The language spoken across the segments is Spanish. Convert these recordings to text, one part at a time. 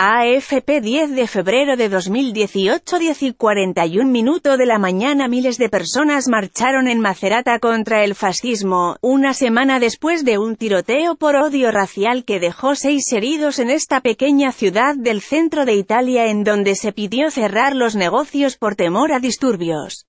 AFP 10 de febrero de 2018 10 y 41 minuto de la mañana miles de personas marcharon en Macerata contra el fascismo, una semana después de un tiroteo por odio racial que dejó seis heridos en esta pequeña ciudad del centro de Italia en donde se pidió cerrar los negocios por temor a disturbios.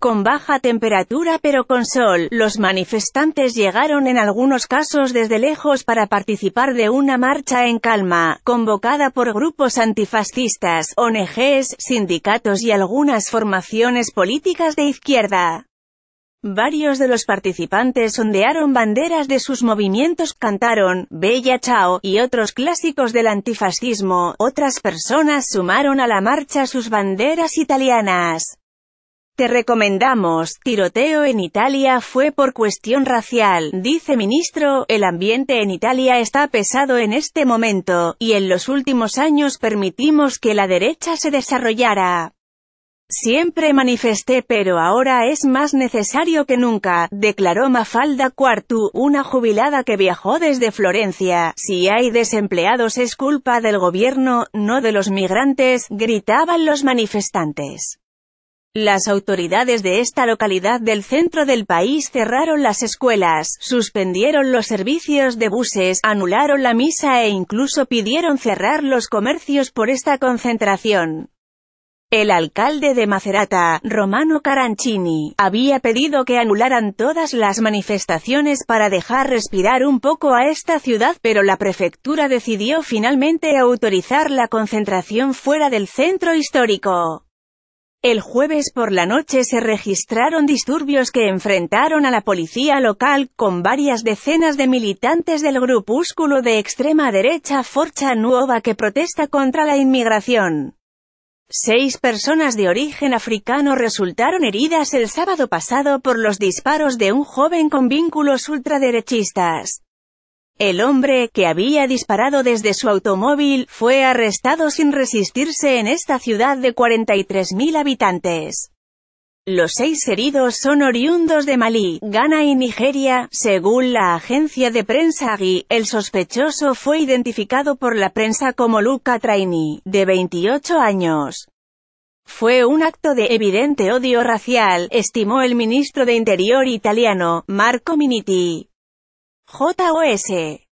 Con baja temperatura pero con sol, los manifestantes llegaron en algunos casos desde lejos para participar de una marcha en calma, convocada por grupos antifascistas, ONGs, sindicatos y algunas formaciones políticas de izquierda. Varios de los participantes ondearon banderas de sus movimientos, cantaron Bella Ciao» y otros clásicos del antifascismo. Otras personas sumaron a la marcha sus banderas italianas. Te recomendamos, tiroteo en Italia fue por cuestión racial, dice ministro, el ambiente en Italia está pesado en este momento, y en los últimos años permitimos que la derecha se desarrollara. Siempre manifesté pero ahora es más necesario que nunca, declaró Mafalda Quartu, una jubilada que viajó desde Florencia. Si hay desempleados es culpa del gobierno, no de los migrantes, gritaban los manifestantes. Las autoridades de esta localidad del centro del país cerraron las escuelas, suspendieron los servicios de buses, anularon la misa e incluso pidieron cerrar los comercios por esta concentración. El alcalde de Macerata, Romano Carancini, había pedido que anularan todas las manifestaciones para dejar respirar un poco a esta ciudad, pero la prefectura decidió finalmente autorizar la concentración fuera del centro histórico. El jueves por la noche se registraron disturbios que enfrentaron a la policía local, con varias decenas de militantes del grupúsculo de extrema derecha Forcha Nueva que protesta contra la inmigración. Seis personas de origen africano resultaron heridas el sábado pasado por los disparos de un joven con vínculos ultraderechistas. El hombre que había disparado desde su automóvil fue arrestado sin resistirse en esta ciudad de 43.000 habitantes. Los seis heridos son oriundos de Malí, Ghana y Nigeria, según la agencia de prensa AGI, el sospechoso fue identificado por la prensa como Luca Traini, de 28 años. Fue un acto de evidente odio racial, estimó el ministro de Interior italiano, Marco Miniti. JOS